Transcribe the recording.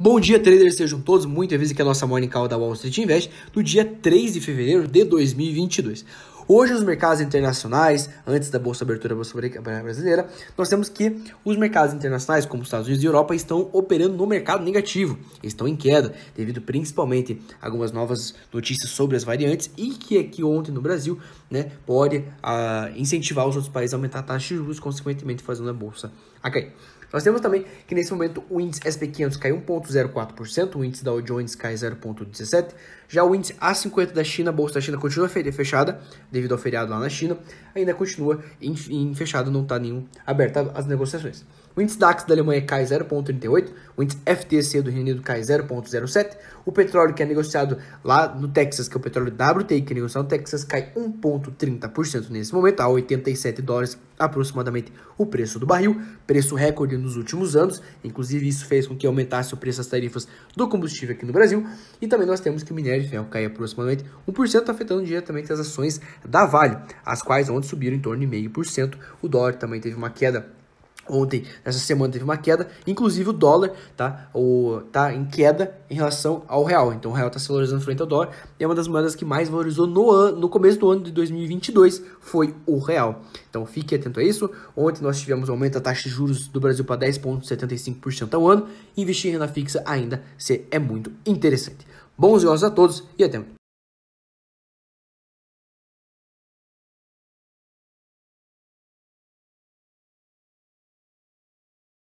Bom dia, traders, sejam todos muito bem-vindos aqui à é nossa Morning Call da Wall Street Invest do dia 3 de fevereiro de 2022. Hoje, os mercados internacionais, antes da Bolsa Abertura Bolsa Brasileira, nós temos que os mercados internacionais, como os Estados Unidos e Europa, estão operando no mercado negativo. Eles estão em queda, devido principalmente a algumas novas notícias sobre as variantes e que aqui é ontem no Brasil né, pode ah, incentivar os outros países a aumentar a taxa de juros, consequentemente fazendo a Bolsa a cair. Nós temos também que nesse momento o índice SP500 cai 1,04%, o índice Dow Jones cai 0,17%, já o índice A50 da China, a Bolsa da China continua fechada, devido ao feriado lá na China, ainda continua em, em fechado, não está nenhum aberto as negociações. O índice DAX da Alemanha cai 0,38, o índice FTC do Reino Unido cai 0,07, o petróleo que é negociado lá no Texas, que é o petróleo WTI que é negociado no Texas, cai 1,30% nesse momento, a 87 dólares aproximadamente o preço do barril, preço recorde nos últimos anos, inclusive isso fez com que aumentasse o preço das tarifas do combustível aqui no Brasil, e também nós temos que o minério de ferro cai aproximadamente 1%, afetando diretamente as ações da Vale, as quais ontem subiram em torno de meio por cento. O dólar também teve uma queda Ontem, nessa semana, teve uma queda, inclusive o dólar tá, o, tá em queda em relação ao real. Então, o real está se valorizando frente ao dólar e é uma das moedas que mais valorizou no, ano, no começo do ano de 2022 foi o real. Então, fique atento a isso. Ontem nós tivemos um aumento da taxa de juros do Brasil para 10,75% ao ano. Investir em renda fixa ainda é muito interessante. Bons negócios a todos e até